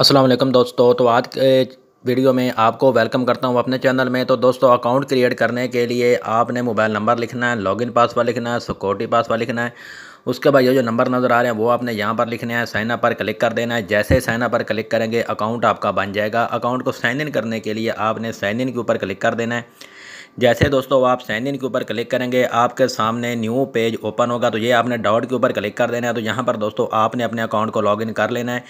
असलम दोस्तों तो आज के वीडियो में आपको वेलकम करता हूं अपने चैनल में तो दोस्तों अकाउंट क्रिएट करने के लिए आपने मोबाइल नंबर लिखना है लॉगिन पासवर्ड लिखना है सिक्योरिटी पासवर्ड लिखना है उसके बाद ये जो नंबर नज़र आ रहे हैं वो आपने यहाँ पर लिखने हैं साइन अप पर क्लिक कर देना है जैसे साइन अप पर क्लिक करेंगे अकाउंट आपका बन जाएगा अकाउंट को साइन इन करने के लिए आपने साइन इन के ऊपर क्लिक कर देना है जैसे दोस्तों आप साइन इन के ऊपर क्लिक करेंगे आपके सामने न्यू पेज ओपन होगा तो ये आपने डाउट के ऊपर क्लिक कर देना है तो यहाँ पर दोस्तों आपने अपने अकाउंट को लॉगिन कर लेना है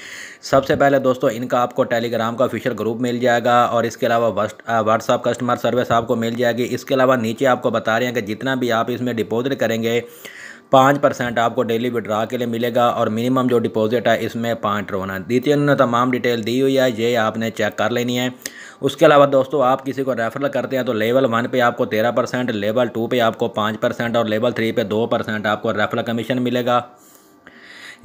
सबसे पहले दोस्तों इनका आपको टेलीग्राम का ऑफिशियल ग्रुप मिल जाएगा और इसके अलावा व्हाट्सअप कस्टमर सर्विस आपको मिल जाएगी इसके अलावा नीचे आपको बता रहे हैं कि जितना भी आप इसमें डिपोजिट करेंगे पाँच परसेंट आपको डेली विड्रा के लिए मिलेगा और मिनिमम जो डिपॉजिट है इसमें पाँच रोना द्वितीय उन्होंने तमाम डिटेल दी हुई है ये आपने चेक कर लेनी है उसके अलावा दोस्तों आप किसी को रेफरल करते हैं तो लेवल वन पे आपको तेरह परसेंट लेवल टू पे आपको पाँच परसेंट और लेवल थ्री पे दो परसेंट आपको रेफरल कमीशन मिलेगा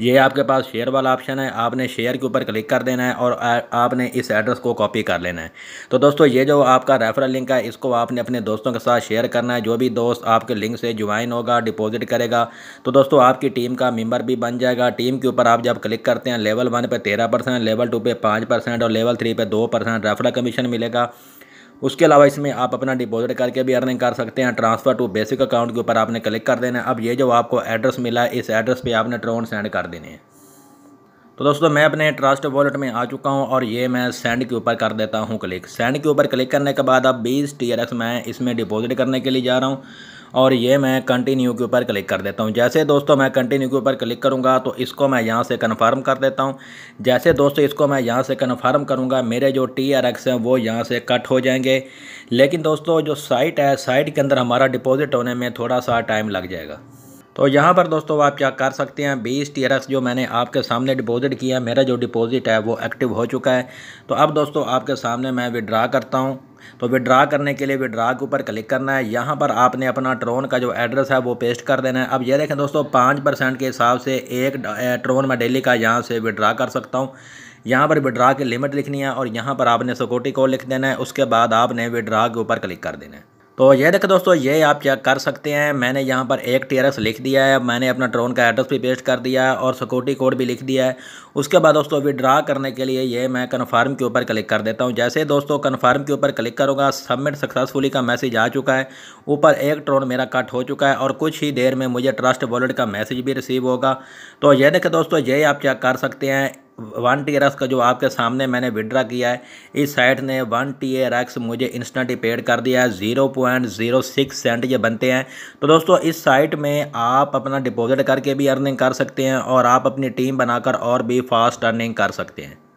ये आपके पास शेयर वाला ऑप्शन है आपने शेयर के ऊपर क्लिक कर देना है और आपने इस एड्रेस को कॉपी कर लेना है तो दोस्तों ये जो आपका रेफरल लिंक है इसको आपने अपने दोस्तों के साथ शेयर करना है जो भी दोस्त आपके लिंक से ज्वाइन होगा डिपॉजिट करेगा तो दोस्तों आपकी टीम का मेम्बर भी बन जाएगा टीम के ऊपर आप जब क्लिक करते हैं लेवल वन पर तेरह परसेंट लेवल टू पर पाँच परसेंट और लेवल थ्री पे दो परसेंट रेफरल कमीशन मिलेगा उसके अलावा इसमें आप अपना डिपॉजिट करके भी अर्निंग कर सकते हैं ट्रांसफ़र टू बेसिक अकाउंट के ऊपर आपने क्लिक कर देना है अब ये जो आपको एड्रेस मिला है इस एड्रेस पे आपने ट्रोन सेंड कर देने हैं तो दोस्तों मैं अपने ट्रस्ट वॉलेट में आ चुका हूं और ये मैं सेंड के ऊपर कर देता हूं क्लिक सेंड के ऊपर क्लिक करने के बाद अब बीस टी मैं इसमें डिपॉजिट करने के लिए जा रहा हूँ और ये मैं कंटिन्यू के ऊपर क्लिक कर देता हूँ जैसे दोस्तों मैं कंटिन्यू के ऊपर क्लिक करूँगा तो इसको मैं यहाँ से कन्फर्म कर देता हूँ जैसे दोस्तों इसको मैं यहाँ से कन्फर्म करूँगा मेरे जो टी आर एक्स हैं वो यहाँ से कट हो जाएंगे लेकिन दोस्तों जो साइट है साइट के अंदर हमारा डिपॉजिट होने में थोड़ा सा टाइम लग जाएगा तो यहाँ पर दोस्तों आप क्या कर सकते हैं बीस टी जो मैंने आपके सामने डिपॉजिट किया है मेरा जो डिपॉजिट है वो एक्टिव हो चुका है तो अब दोस्तों आपके सामने मैं विड्रा करता हूँ तो विड्रा करने के लिए विड्रा के ऊपर क्लिक करना है यहाँ पर आपने अपना ट्रोन का जो एड्रेस है वो पेस्ट कर देना है अब ये देखें दोस्तों पाँच परसेंट के हिसाब से एक ट्रोन मैं डेली का यहाँ से विड्रा कर सकता हूँ यहाँ पर विड्रा की लिमिट लिखनी है और यहाँ पर आपने सिक्योरिटी कोड लिख देना है उसके बाद आपने विड्रा के ऊपर क्लिक कर देना है तो ये देखो दोस्तों ये आप चेक कर सकते हैं मैंने यहाँ पर एक टीआरएस लिख दिया है मैंने अपना ड्रोन का एड्रेस भी पेस्ट कर दिया है और सिक्योरिटी कोड भी लिख दिया है उसके बाद दोस्तों विड्रा करने के लिए ये मैं कन्फर्म के ऊपर क्लिक कर देता हूँ जैसे दोस्तों कन्फर्म के ऊपर क्लिक करूँगा सबमिट सक्सेसफुली का मैसेज आ चुका है ऊपर एक ट्रोन मेरा कट हो चुका है और कुछ ही देर में मुझे ट्रस्ट वॉलेट का मैसेज भी रिसीव होगा तो ये देखें दोस्तों ये आप चेक कर सकते हैं वन टी का जो आपके सामने मैंने विड्रा किया है इस साइट ने वन टी ए एक्स मुझे इंस्टेंट पेड कर दिया है zero point zero six cent ये बनते हैं तो दोस्तों इस साइट में आप अपना डिपॉजिट करके भी अर्निंग कर सकते हैं और आप अपनी टीम बनाकर और भी फास्ट अर्निंग कर सकते हैं